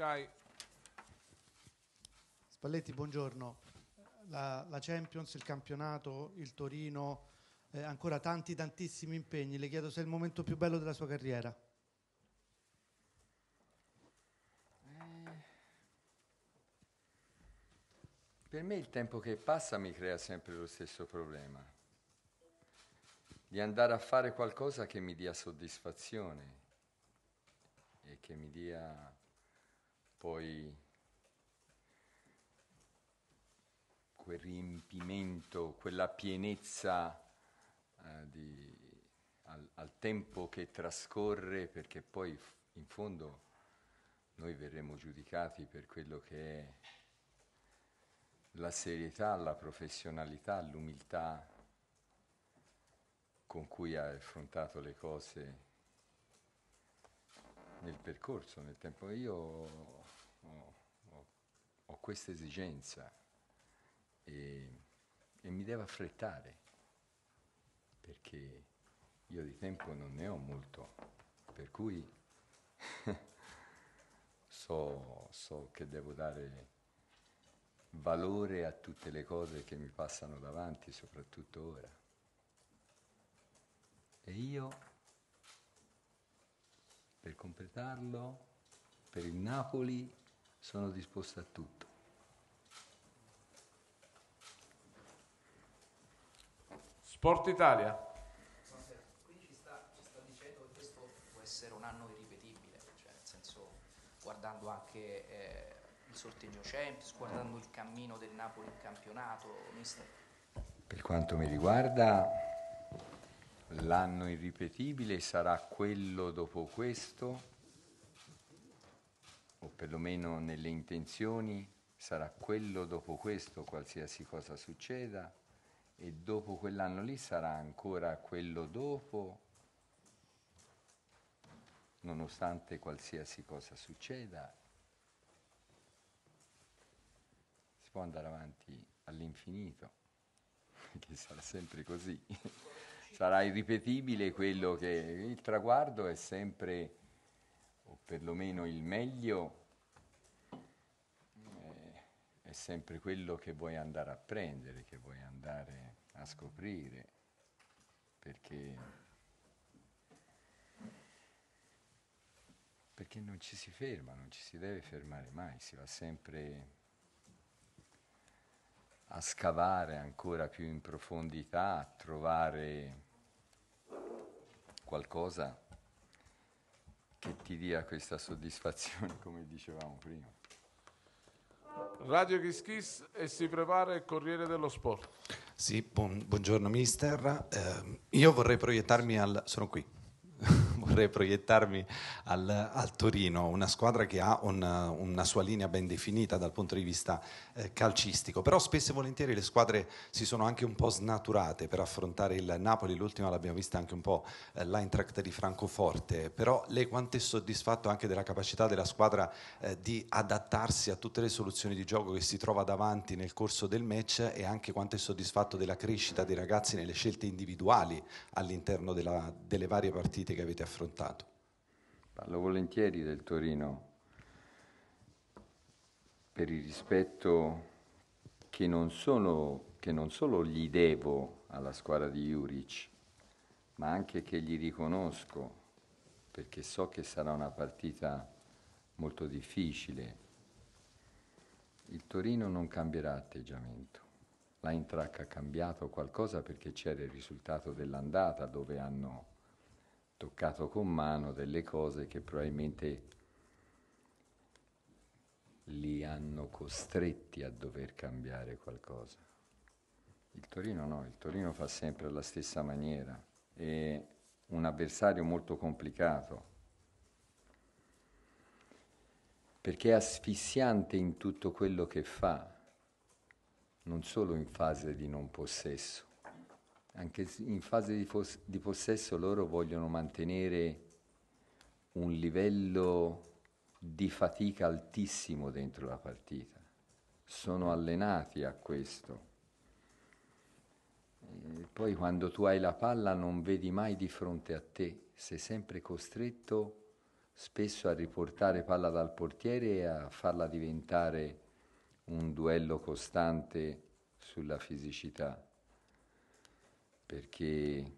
Sky. Spalletti, buongiorno. La, la Champions, il campionato, il Torino, eh, ancora tanti, tantissimi impegni. Le chiedo se è il momento più bello della sua carriera. Eh, per me il tempo che passa mi crea sempre lo stesso problema, di andare a fare qualcosa che mi dia soddisfazione e che mi dia poi quel riempimento, quella pienezza eh, di, al, al tempo che trascorre, perché poi in fondo noi verremo giudicati per quello che è la serietà, la professionalità, l'umiltà con cui hai affrontato le cose nel percorso, nel tempo. Io ho questa esigenza e, e mi devo affrettare perché io di tempo non ne ho molto, per cui so, so che devo dare valore a tutte le cose che mi passano davanti, soprattutto ora. E io, per completarlo, per il Napoli sono disposto a tutto. Sport Italia. Quindi ci sta, ci sta dicendo che questo può essere un anno irripetibile, cioè nel senso guardando anche eh, il sorteggio Champions, guardando il cammino del Napoli in campionato, mister. Per quanto mi riguarda, l'anno irripetibile sarà quello dopo questo o perlomeno nelle intenzioni, sarà quello dopo questo, qualsiasi cosa succeda, e dopo quell'anno lì sarà ancora quello dopo, nonostante qualsiasi cosa succeda. Si può andare avanti all'infinito, perché sarà sempre così. Sarà irripetibile quello che... Il traguardo è sempre o perlomeno il meglio, eh, è sempre quello che vuoi andare a prendere, che vuoi andare a scoprire, perché perché non ci si ferma, non ci si deve fermare mai, si va sempre a scavare ancora più in profondità, a trovare qualcosa che ti dia questa soddisfazione, come dicevamo prima. Radio Kiss e si prepara il Corriere dello Sport. Sì, buon, buongiorno mister. Eh, io vorrei proiettarmi al... sono qui vorrei proiettarmi al, al Torino, una squadra che ha una, una, sua linea ben definita dal punto di vista eh, calcistico, però spesso e volentieri le squadre si sono anche un po' snaturate per affrontare il Napoli, l'ultima l'abbiamo vista anche un po' eh, l'Eintracht di Francoforte, però lei quanto è soddisfatto anche della capacità della squadra eh, di adattarsi a tutte le soluzioni di gioco che si trova davanti nel corso del match e anche quanto è soddisfatto della crescita dei ragazzi nelle scelte individuali all'interno della, delle varie partite che avete affrontato? affrontato. Parlo volentieri del Torino per il rispetto che non, sono, che non solo gli devo alla squadra di Juric, ma anche che gli riconosco, perché so che sarà una partita molto difficile. Il Torino non cambierà atteggiamento. La L'Eintracht ha cambiato qualcosa perché c'era il risultato dell'andata dove hanno toccato con mano delle cose che probabilmente li hanno costretti a dover cambiare qualcosa. Il Torino no, il Torino fa sempre alla stessa maniera, è un avversario molto complicato, perché è asfissiante in tutto quello che fa, non solo in fase di non possesso, anche in fase di, pos- di possesso loro vogliono mantenere un livello di fatica altissimo dentro la partita. Sono allenati a questo. E poi quando tu hai la palla non vedi mai di fronte a te, sei sempre costretto spesso a riportare palla dal portiere e a farla diventare un duello costante sulla fisicità perché,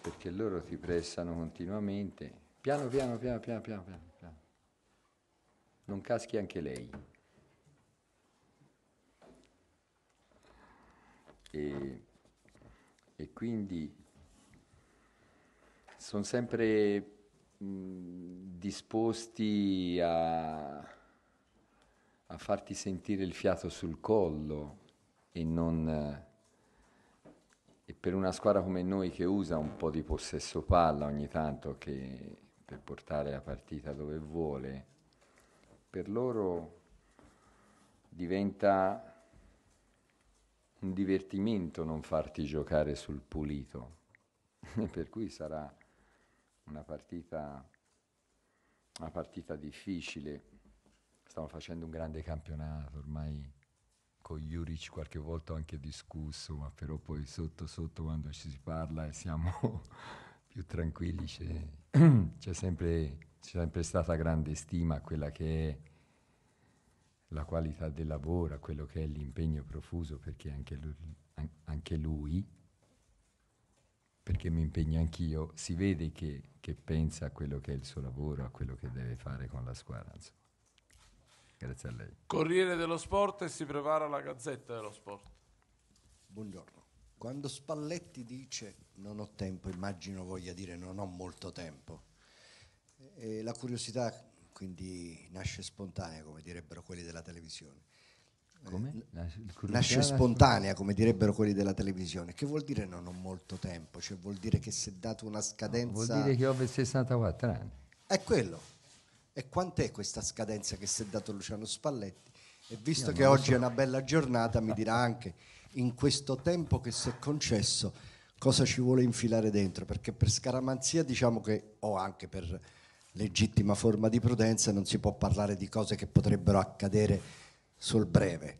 perché loro ti pressano continuamente. Piano, piano, piano, piano, piano, piano, piano. Non caschi anche lei. E, e quindi sono sempre mh, disposti a, a farti sentire il fiato sul collo e non e per una squadra come noi che usa un po' di possesso palla ogni tanto che per portare la partita dove vuole, per loro diventa un divertimento non farti giocare sul pulito, per cui sarà una partita, una partita difficile. Stiamo facendo un grande campionato ormai con ecco, Juric qualche volta ho anche discusso, ma però poi sotto sotto quando ci si parla e siamo più tranquilli c'è, c'è, sempre, c'è, sempre, stata grande stima a quella che è la qualità del lavoro, a quello che è l'impegno profuso, perché anche lui, anche lui perché mi impegno anch'io, si vede che, che, pensa a quello che è il suo lavoro, a quello che deve fare con la squadra. Insomma grazie a lei. Corriere dello Sport e si prepara la Gazzetta dello Sport. Buongiorno. Quando Spalletti dice non ho tempo, immagino voglia dire non ho molto tempo. E la curiosità quindi nasce spontanea, come direbbero quelli della televisione. Eh, come? Nasce spontanea, come direbbero quelli della televisione. Che vuol dire non ho molto tempo? Cioè vuol dire che si è data una scadenza... No, vuol dire che ho 64 anni. È quello. E quant'è questa scadenza che si è dato Luciano Spalletti? E visto Io che oggi so. è una bella giornata, mi dirà anche in questo tempo che si è concesso cosa ci vuole infilare dentro, perché per scaramanzia diciamo che, o anche per legittima forma di prudenza, non si può parlare di cose che potrebbero accadere sul breve.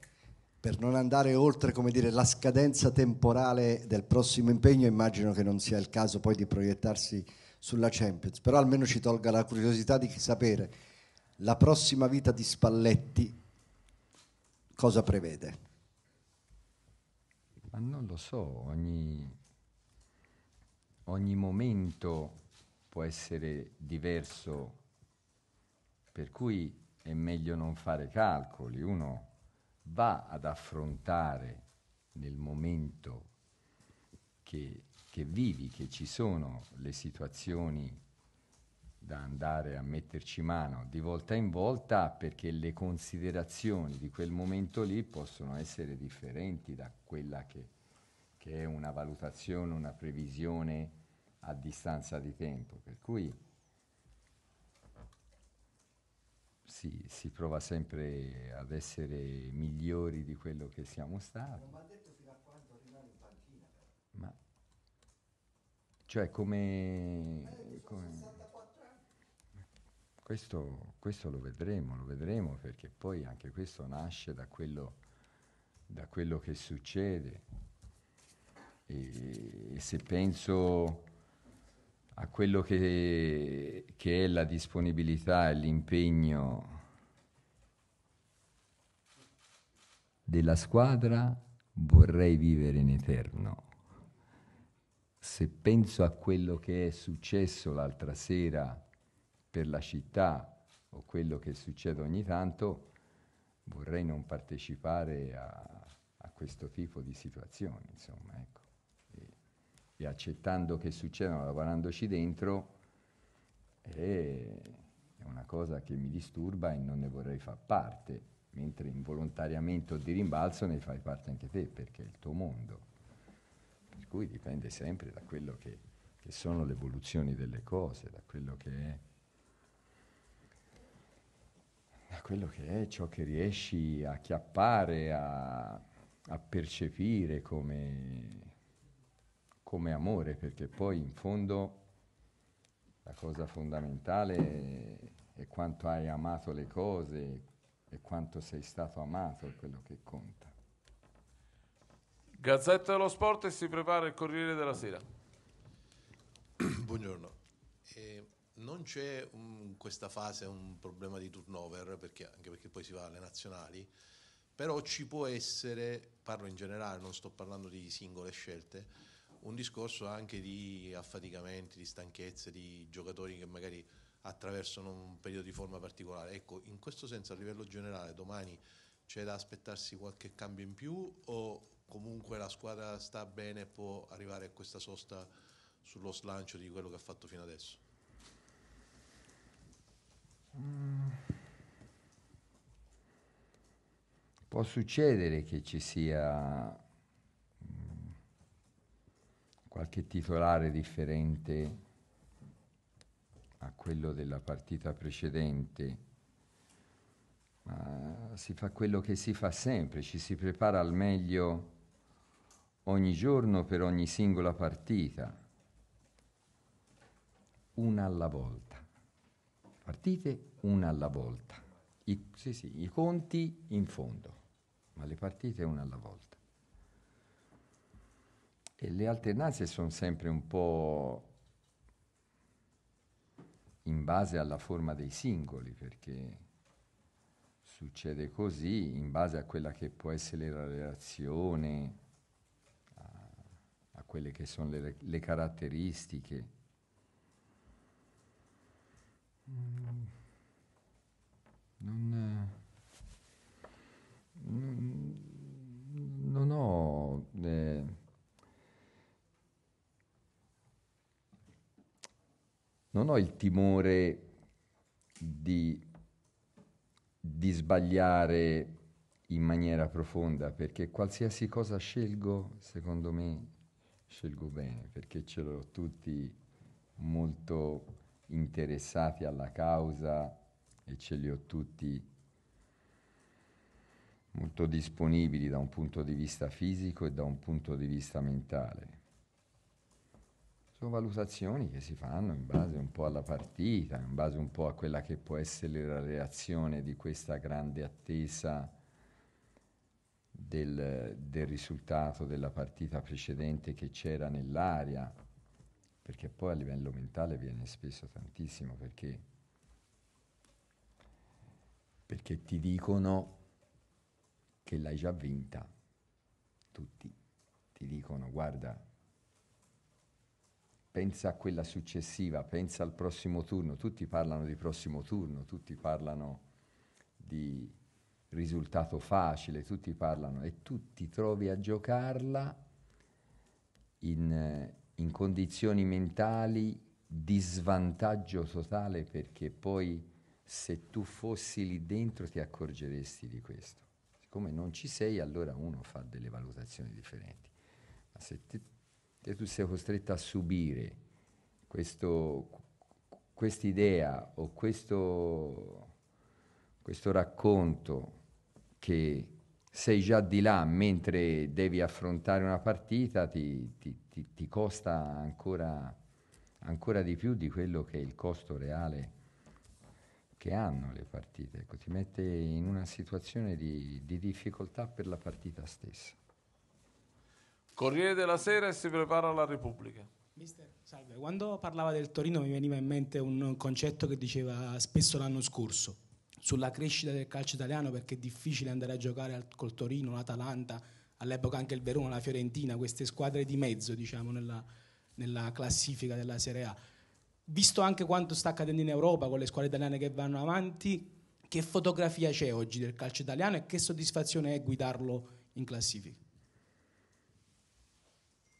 Per non andare oltre come dire, la scadenza temporale del prossimo impegno, immagino che non sia il caso poi di proiettarsi sulla Champions, però almeno ci tolga la curiosità di sapere la prossima vita di Spalletti cosa prevede. Ma non lo so, ogni, ogni momento può essere diverso, per cui è meglio non fare calcoli, uno va ad affrontare nel momento che che vivi, che ci sono le situazioni da andare a metterci mano di volta in volta perché le considerazioni di quel momento lì possono essere differenti da quella che, che è una valutazione, una previsione a distanza di tempo. Per cui si, si prova sempre ad essere migliori di quello che siamo stati. Cioè come... come questo, questo, lo vedremo, lo vedremo perché poi anche questo nasce da quello, da quello che succede. E, e, se penso a quello che, che è la disponibilità e l'impegno della squadra, vorrei vivere in eterno se penso a quello che è successo l'altra sera per la città o quello che succede ogni tanto, vorrei non partecipare a, a questo tipo di situazioni, insomma, ecco. e, e, accettando che succedano, lavorandoci dentro, è, è una cosa che mi disturba e non ne vorrei far parte, mentre involontariamente o di rimbalzo ne fai parte anche te, perché è il tuo mondo cui dipende sempre da quello che, che sono le evoluzioni delle cose, da quello che è da quello che è ciò che riesci a chiappare, a, a percepire come, come amore, perché poi in fondo la cosa fondamentale è quanto hai amato le cose e quanto sei stato amato, è quello che conta. Gazzetta dello Sport e si prepara il Corriere della Sera. Buongiorno. Eh, non c'è in questa fase un problema di turnover, perché, anche perché poi si va alle nazionali, però ci può essere, parlo in generale, non sto parlando di singole scelte, un discorso anche di affaticamenti, di stanchezze, di giocatori che magari attraversano un periodo di forma particolare. Ecco, in questo senso a livello generale domani c'è da aspettarsi qualche cambio in più o, comunque la squadra sta bene e può arrivare a questa sosta sullo slancio di quello che ha fatto fino adesso? Mm. Può succedere che ci sia mm, qualche titolare differente a quello della partita precedente, ma si fa quello che si fa sempre, ci si prepara al meglio ogni giorno per ogni singola partita, una alla volta. Partite una alla volta. I, sì, sì, i conti in fondo, ma le partite una alla volta. E le alternanze sono sempre un po' in base alla forma dei singoli, perché succede così in base a quella che può essere la relazione quelle che sono le, le caratteristiche. Mm. Non, non ho... Eh, non ho il timore di, di, sbagliare in maniera profonda, perché qualsiasi cosa scelgo, secondo me, scelgo bene perché ce c'erano tutti molto interessati alla causa e ce li ho tutti molto disponibili da un punto di vista fisico e da un punto di vista mentale. Sono valutazioni che si fanno in base un po' alla partita, in base un po' a quella che può essere la reazione di questa grande attesa del, del risultato della partita precedente che c'era nell'aria, perché poi a livello mentale viene spesso tantissimo perché, perché ti dicono che l'hai già vinta, tutti ti dicono guarda pensa a quella successiva, pensa al prossimo turno, tutti parlano di prossimo turno, tutti parlano di risultato facile, tutti parlano e tu ti trovi a giocarla in, eh, in condizioni mentali di svantaggio totale perché poi se tu fossi lì dentro ti accorgeresti di questo. Siccome non ci sei allora uno fa delle valutazioni differenti, ma se te, te tu sei costretto a subire questa idea o questo, questo racconto che sei già di là mentre devi affrontare una partita ti, ti, ti, ti costa ancora, ancora, di più di quello che è il costo reale che hanno le partite. Ecco, ti mette in una situazione di, di difficoltà per la partita stessa. Corriere della Sera e si prepara la Repubblica. Mister, salve, quando parlava del Torino mi veniva in mente un concetto che diceva spesso l'anno scorso, sulla crescita del calcio italiano perché è difficile andare a giocare col Torino, l'Atalanta, all'epoca anche il Verona, la Fiorentina, queste squadre di mezzo diciamo, nella, nella classifica della Serie A. Visto anche quanto sta accadendo in Europa con le squadre italiane che vanno avanti, che fotografia c'è oggi del calcio italiano e che soddisfazione è guidarlo in classifica?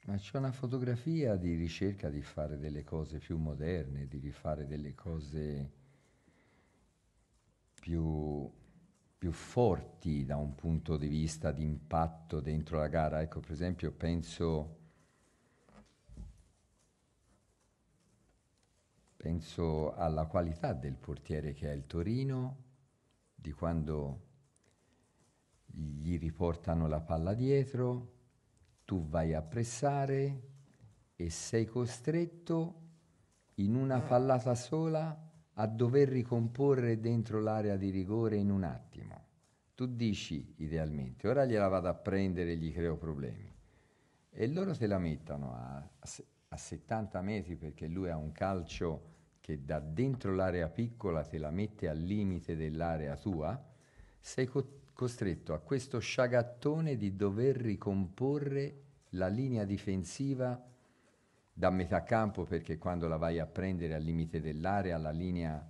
Ma c'è una fotografia di ricerca di fare delle cose più moderne, di rifare delle cose più, più forti da un punto di vista di impatto dentro la gara. Ecco, per esempio, penso... penso alla qualità del portiere che è il Torino, di quando gli riportano la palla dietro, tu vai a pressare e sei costretto in una pallata sola a dover ricomporre dentro l'area di rigore in un attimo. Tu dici idealmente, ora gliela vado a prendere e gli creo problemi. E loro te la mettono a, a 70 metri perché lui ha un calcio che da dentro l'area piccola te la mette al limite dell'area tua, sei co- costretto a questo sciagattone di dover ricomporre la linea difensiva da metà campo perché quando la vai a prendere al limite dell'area la linea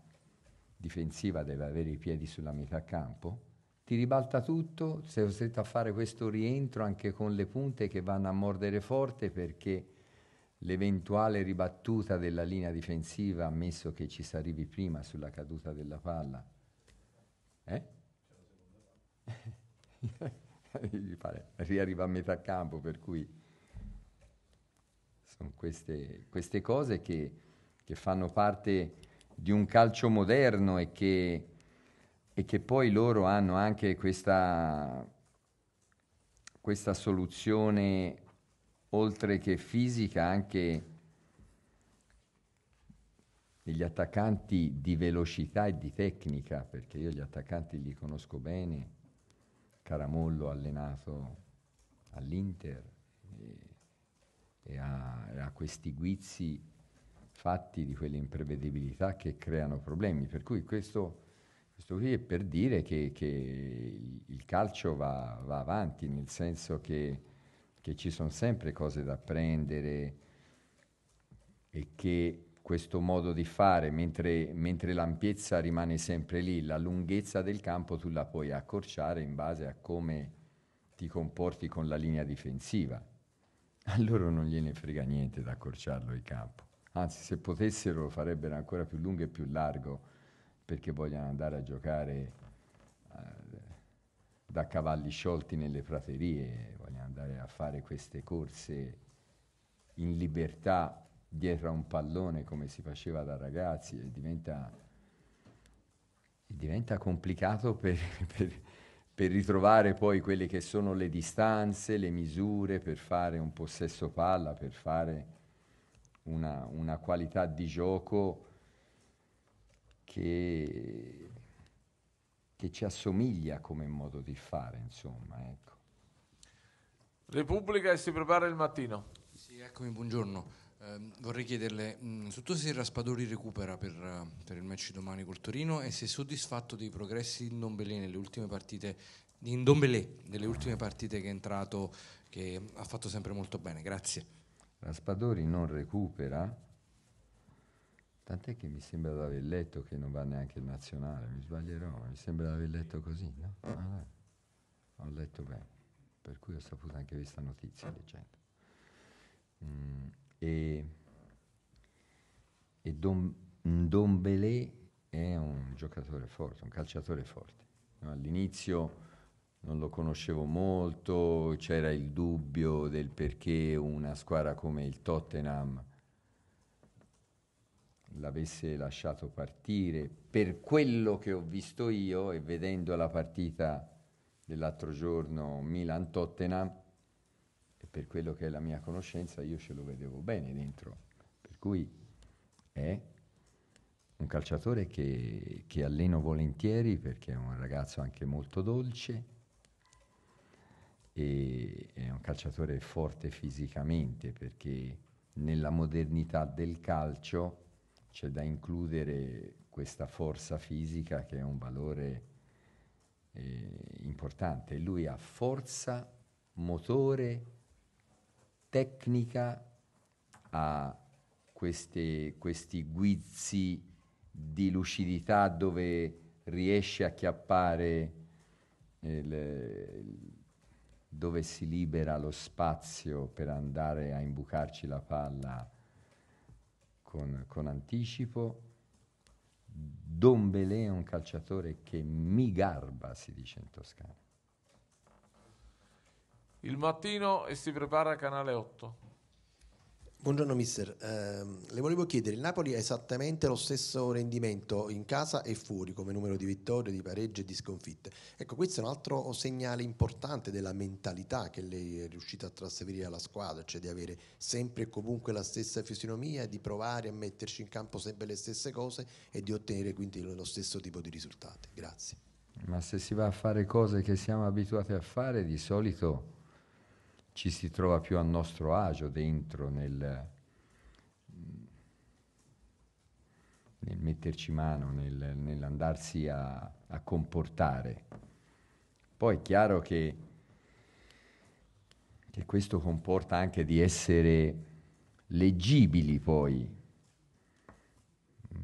difensiva deve avere i piedi sulla metà campo, ti ribalta tutto, sei costretto a fare questo rientro anche con le punte che vanno a mordere forte perché l'eventuale ribattuta della linea difensiva, ammesso che ci si arrivi prima sulla caduta della palla, eh? riarriva a metà campo per cui sono queste, queste cose che, che, fanno parte di un calcio moderno e che, e che poi loro hanno anche questa, questa soluzione, oltre che fisica, anche degli attaccanti di velocità e di tecnica, perché io gli attaccanti li conosco bene, Caramollo allenato all'Inter, e a, a questi guizzi fatti di quell'imprevedibilità che creano problemi. Per cui questo, questo qui è per dire che, che il calcio va, va, avanti, nel senso che, che ci sono sempre cose da apprendere e che questo modo di fare, mentre, mentre, l'ampiezza rimane sempre lì, la lunghezza del campo tu la puoi accorciare in base a come ti comporti con la linea difensiva. A loro non gliene frega niente d'accorciarlo il campo. Anzi, se potessero lo farebbero ancora più lungo e più largo perché vogliono andare a giocare eh, da cavalli sciolti nelle praterie, vogliono andare a fare queste corse in libertà dietro a un pallone come si faceva da ragazzi e diventa, diventa complicato per, per, per ritrovare poi quelle che sono le distanze, le misure, per fare un possesso palla, per fare una, una qualità di gioco che, che, ci assomiglia come modo di fare, insomma. Ecco. Repubblica e si prepara il mattino. Sì, eccomi, buongiorno. Ehm, vorrei chiederle mm, soprattutto se Raspadori recupera per, eh, per, il match domani col Torino e se è soddisfatto dei progressi di Dombelé nelle ultime partite, in Dombelé, delle ultime partite che è entrato, che ha fatto sempre molto bene. Grazie. Raspadori non recupera, tant'è che mi sembra di aver letto che non va neanche il nazionale, mi sbaglierò, ma mi sembra di aver letto così, no? Allora, ah, ho letto bene, per cui ho saputo anche questa notizia leggendo. Mm e, e Dom, Dombele è un giocatore forte, un calciatore forte. No, all'inizio non lo conoscevo molto, c'era il dubbio del perché una squadra come il Tottenham l'avesse lasciato partire. Per quello che ho visto io e vedendo la partita dell'altro giorno Milan-Tottenham, per quello che è la mia conoscenza io ce lo vedevo bene dentro, per cui è un calciatore che, che alleno volentieri perché è un ragazzo anche molto dolce e è un calciatore forte fisicamente perché nella modernità del calcio c'è da includere questa forza fisica che è un valore eh, importante. Lui ha forza, motore tecnica ha questi, questi guizzi di lucidità dove riesce a chiappare eh, il, dove si libera lo spazio per andare a imbucarci la palla con, con anticipo. Don Belè è un calciatore che mi garba, si dice in toscano il mattino e si prepara a Canale 8. Buongiorno mister, eh, le volevo chiedere, il Napoli ha esattamente lo stesso rendimento in casa e fuori come numero di vittorie, di pareggi e di sconfitte. Ecco, questo è un altro segnale importante della mentalità che lei è riuscita a trasferire alla squadra, cioè di avere sempre e comunque la stessa fisionomia, di provare a metterci in campo sempre le stesse cose e di ottenere quindi lo stesso tipo di risultati. Grazie. Ma se si va a fare cose che siamo abituati a fare, di solito ci si trova più a nostro agio dentro nel, nel metterci mano, nel, nell'andarsi a, a comportare. Poi è chiaro che, che questo comporta anche di essere leggibili poi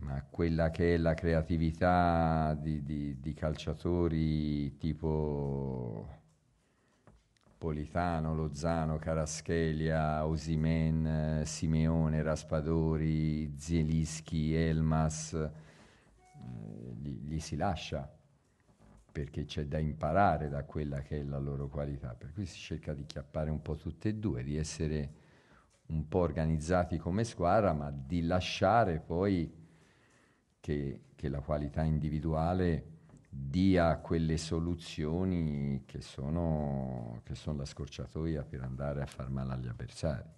ma quella che è la creatività di, di, di calciatori tipo Politano, Lozano, Caraschelia, Osimen, Simeone, Raspadori, Zielischi, Elmas, eh, li, li si lascia perché c'è da imparare da quella che è la loro qualità, per cui si cerca di chiappare un po' tutte e due, di essere un po' organizzati come squadra, ma di lasciare poi che, che la qualità individuale dia quelle soluzioni che sono, che sono la scorciatoia per andare a far male agli avversari.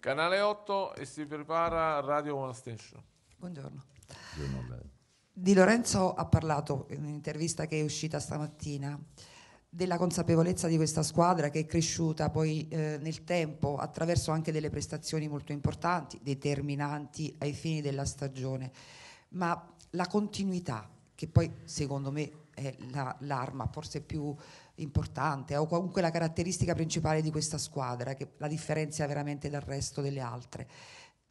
Canale 8 e si prepara Radio One Station. Buongiorno. Buongiorno Di Lorenzo ha parlato in un'intervista che è uscita stamattina della consapevolezza di questa squadra che è cresciuta poi eh, nel tempo attraverso anche delle prestazioni molto importanti, determinanti ai fini della stagione, ma la continuità che poi secondo me è la, l'arma forse più importante o comunque la caratteristica principale di questa squadra che la differenzia veramente dal resto delle altre.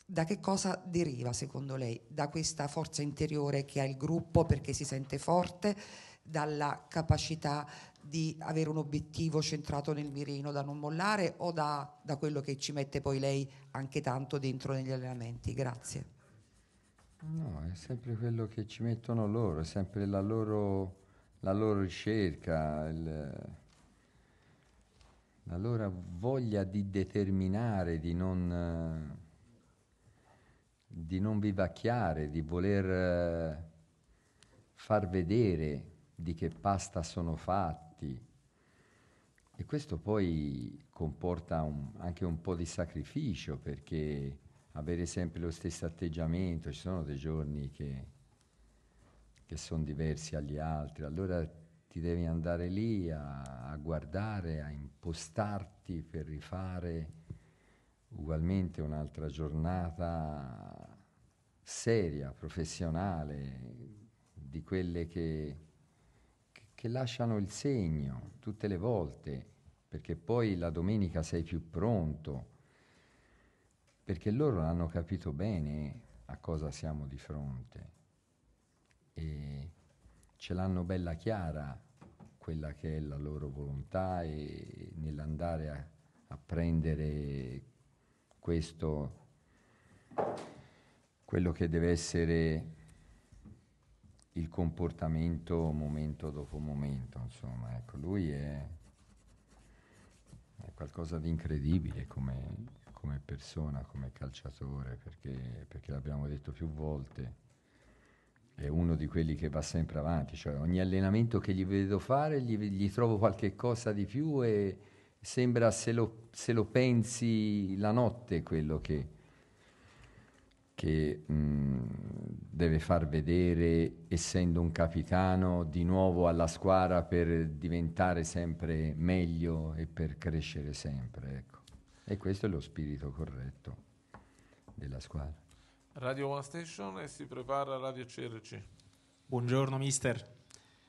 Da che cosa deriva secondo lei? Da questa forza interiore che ha il gruppo perché si sente forte, dalla capacità di avere un obiettivo centrato nel mirino da non mollare o da, da quello che ci mette poi lei anche tanto dentro negli allenamenti? Grazie. No, è sempre quello che ci mettono loro, è sempre la loro, la loro ricerca, il, la loro voglia di determinare, di non, di non vivacchiare, di voler far vedere di che pasta sono fatti. E questo poi comporta un, anche un po' di sacrificio perché avere sempre lo stesso atteggiamento, ci sono dei giorni che, che sono diversi agli altri, allora ti devi andare lì a, a guardare, a impostarti per rifare ugualmente un'altra giornata seria, professionale, di quelle che, che, lasciano il segno tutte le volte, perché poi la domenica sei più pronto perché loro hanno capito bene a cosa siamo di fronte e ce l'hanno bella chiara quella che è la loro volontà e nell'andare a, a prendere questo, quello che deve essere il comportamento momento dopo momento, insomma, ecco, lui è, è qualcosa di incredibile come, come persona, come calciatore, perché, perché l'abbiamo detto più volte, è uno di quelli che va sempre avanti, cioè ogni allenamento che gli vedo fare gli, gli trovo qualche cosa di più e sembra se lo, se lo pensi la notte quello che, che mh, deve far vedere, essendo un capitano, di nuovo alla squadra per diventare sempre meglio e per crescere sempre. Ecco. E questo è lo spirito corretto della squadra. Radio One Station e si prepara Radio CRC. Buongiorno mister.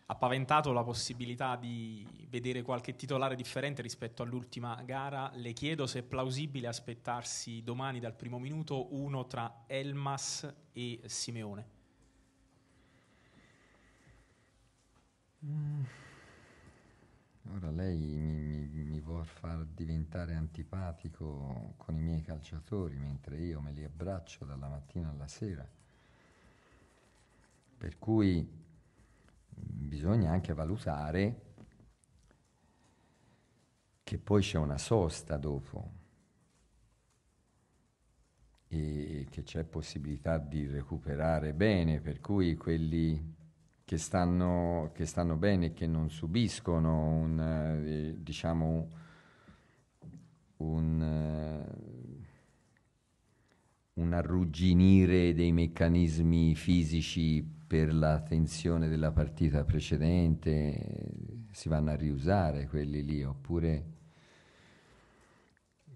Ha paventato la possibilità di vedere qualche titolare differente rispetto all'ultima gara. Le chiedo se è plausibile aspettarsi domani dal primo minuto uno tra Elmas e Simeone. Mm. Ora lei mi, mi, mi, vuol far diventare antipatico con i miei calciatori mentre io me li abbraccio dalla mattina alla sera. Per cui bisogna anche valutare che poi c'è una sosta dopo e che c'è possibilità di recuperare bene, per cui quelli che stanno, che stanno bene, che non subiscono un, eh, diciamo, un, eh, un arrugginire dei meccanismi fisici per la tensione della partita precedente, eh, si vanno a riusare quelli lì, oppure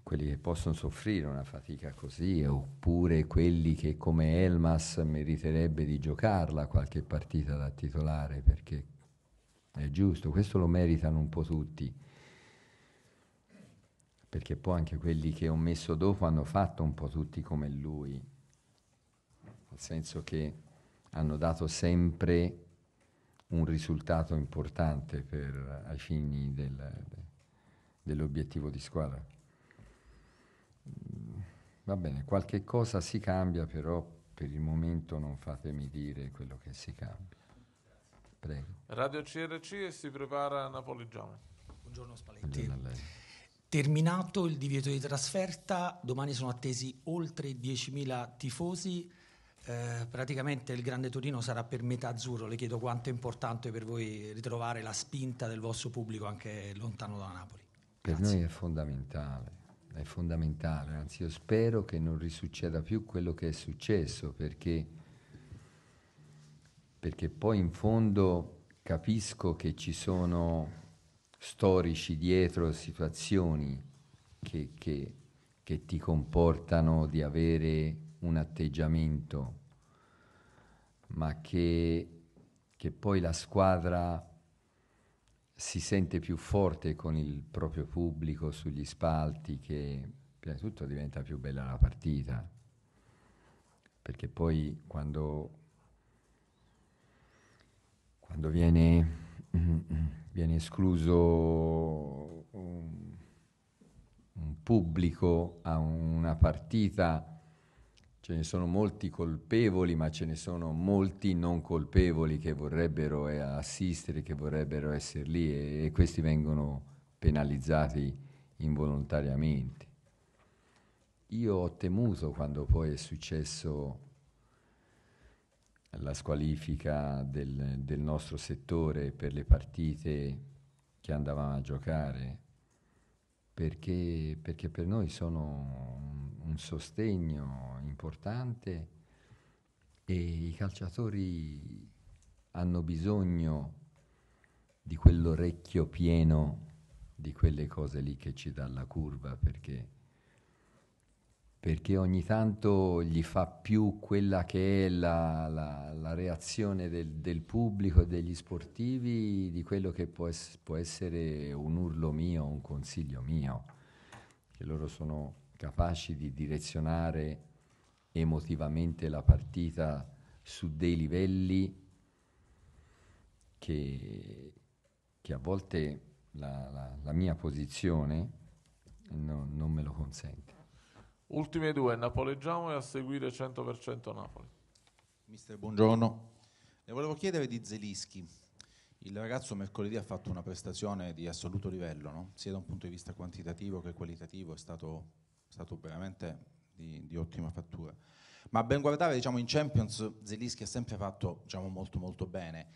quelli che possono soffrire una fatica così, oppure quelli che come Elmas meriterebbe di giocarla qualche partita da titolare, perché è giusto, questo lo meritano un po' tutti, perché poi anche quelli che ho messo dopo hanno fatto un po' tutti come lui, nel senso che hanno dato sempre un risultato importante per, ai fini del, dell'obiettivo di squadra. Va bene, qualche cosa si cambia, però per il momento non fatemi dire quello che si cambia. Prego. Radio CRC e si prepara Napoli Giome. Buongiorno Spalletti. Buongiorno Terminato il divieto di trasferta, domani sono attesi oltre 10.000 tifosi. Eh, praticamente il Grande Torino sarà per metà azzurro. Le chiedo quanto è importante per voi ritrovare la spinta del vostro pubblico anche lontano da Napoli. Grazie. Per noi è fondamentale è fondamentale, anzi io spero che non risucceda più quello che è successo perché, perché poi in fondo capisco che ci sono storici dietro situazioni che, che, che ti comportano di avere un atteggiamento, ma che, che poi la squadra si sente più forte con il proprio pubblico sugli spalti che prima di tutto diventa più bella la partita, perché poi quando, quando viene, viene, escluso un, un pubblico a una partita, Ce ne sono molti colpevoli, ma ce ne sono molti non colpevoli che vorrebbero eh, assistere, che vorrebbero essere lì e, e questi vengono penalizzati involontariamente. Io ho temuto quando poi è successo la squalifica del, del, nostro settore per le partite che andavamo a giocare, perché, perché per noi sono un sostegno importante e i calciatori hanno bisogno di quell'orecchio pieno di quelle cose lì che ci dà la curva perché, perché ogni tanto gli fa più quella che è la, la, la reazione del, del, pubblico e degli sportivi di quello che può, es- può essere un urlo mio, un consiglio mio, che loro sono capaci di direzionare emotivamente la partita su dei livelli che, che a volte la, la, la mia posizione no, non me lo consente. Ultime due, Napoleggiamo e a seguire 100% Napoli. Mister, buongiorno. Le volevo chiedere di Zelischi. Il ragazzo mercoledì ha fatto una prestazione di assoluto livello, no? sia da un punto di vista quantitativo che qualitativo, è stato stato veramente di, di ottima fattura. Ma a ben guardare, diciamo, in Champions Zelischi ha sempre fatto diciamo, molto molto bene.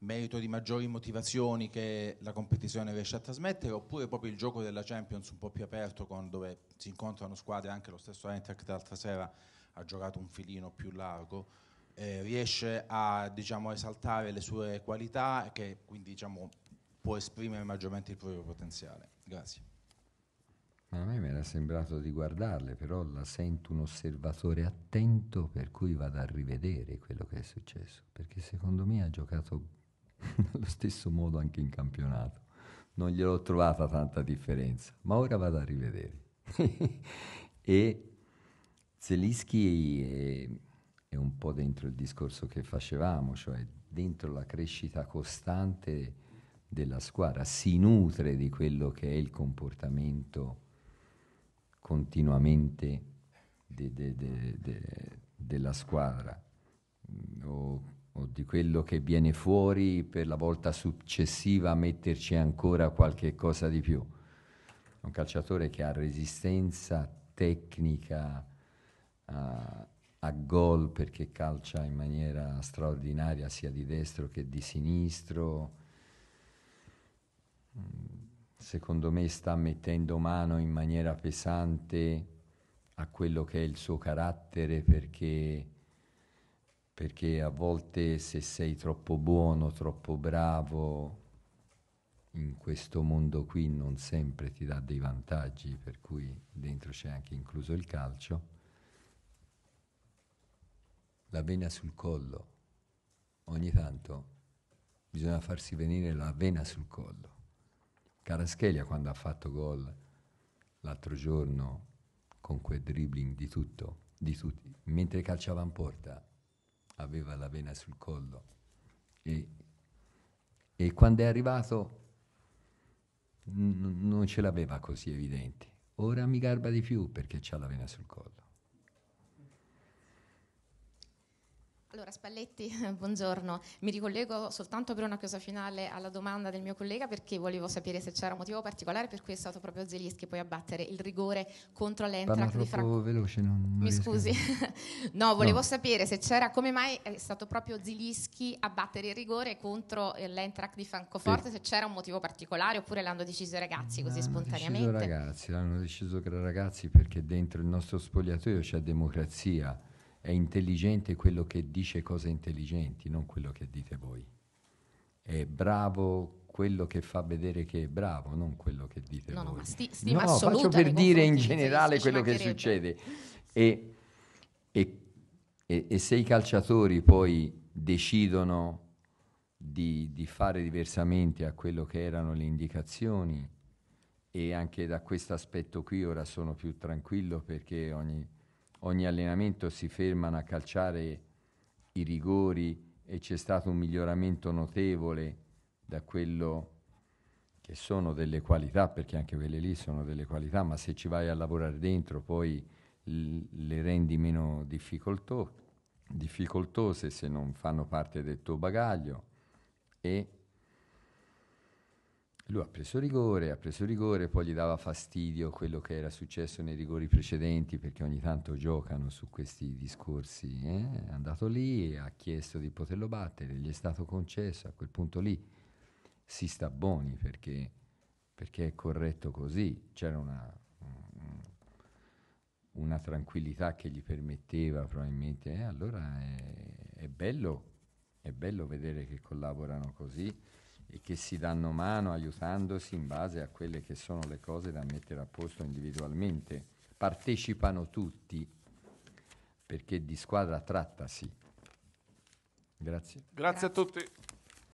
Merito di maggiori motivazioni che la competizione riesce a trasmettere, oppure proprio il gioco della Champions un po' più aperto, con, dove si incontrano squadre, anche lo stesso Eintracht l'altra sera ha giocato un filino più largo, eh, riesce a diciamo, esaltare le sue qualità e che quindi diciamo, può esprimere maggiormente il proprio potenziale. Grazie. A me mi era sembrato di guardarle, però la sento un osservatore attento per cui vado a rivedere quello che è successo, perché secondo me ha giocato allo stesso modo anche in campionato. Non gliel'ho trovata tanta differenza, ma ora vado a rivedere. e Zelischi eh, è, è, un po' dentro il discorso che facevamo, cioè dentro la crescita costante della squadra, si nutre di quello che è il comportamento continuamente de, de, de, della squadra mm, o, o, di quello che viene fuori per la volta successiva metterci ancora qualche cosa di più. Un calciatore che ha resistenza tecnica a, a gol perché calcia in maniera straordinaria sia di destro che di sinistro secondo me sta mettendo mano in maniera pesante a quello che è il suo carattere perché, perché a volte se sei troppo buono, troppo bravo in questo mondo qui non sempre ti dà dei vantaggi, per cui dentro c'è anche incluso il calcio. La vena sul collo, ogni tanto bisogna farsi venire la vena sul collo. Carascheglia quando ha fatto gol l'altro giorno con quel dribbling di tutto, di tutti, mentre calciava in porta aveva la vena sul collo e, e quando è arrivato n- non ce l'aveva così evidente. Ora mi garba di più perché ha la vena sul collo. Allora, Spalletti, buongiorno. Mi ricollego soltanto per una cosa finale alla domanda del mio collega perché volevo sapere se c'era un motivo particolare per cui è stato proprio Zelischi poi a battere il rigore contro l'Entrac di Franco. veloce, non, non Mi scusi. no, volevo no. sapere se c'era come mai è stato proprio Zelischi a battere il rigore contro eh, l'Entrac di Francoforte, sì. se c'era un motivo particolare oppure l'hanno deciso i ragazzi così spontaneamente. Deciso ragazzi, l'hanno deciso i ragazzi perché dentro il nostro spogliatoio c'è democrazia è intelligente quello che dice cose intelligenti, non quello che dite voi. È bravo quello che fa vedere che è bravo, non quello che dite no, voi. No, ma sti- stima no, faccio per dire in generale quello che succede. E, e, e, e, se i calciatori poi decidono di, di fare diversamente a quello che erano le indicazioni, e anche da questo aspetto qui ora sono più tranquillo perché ogni ogni allenamento si fermano a calciare i rigori e c'è stato un miglioramento notevole da quello che sono delle qualità, perché anche quelle lì sono delle qualità, ma se ci vai a lavorare dentro poi le rendi meno difficoltose se non fanno parte del tuo bagaglio e lui ha preso rigore, ha preso rigore, poi gli dava fastidio quello che era successo nei rigori precedenti perché ogni tanto giocano su questi discorsi. Eh? È andato lì, ha chiesto di poterlo battere, gli è stato concesso, a quel punto lì si sta buoni perché, perché è corretto così. C'era una, una tranquillità che gli permetteva probabilmente, eh, allora è, è, bello, è bello vedere che collaborano così e che si danno mano aiutandosi in base a quelle che sono le cose da mettere a posto individualmente. Partecipano tutti perché di squadra trattasi. Grazie. Grazie a tutti.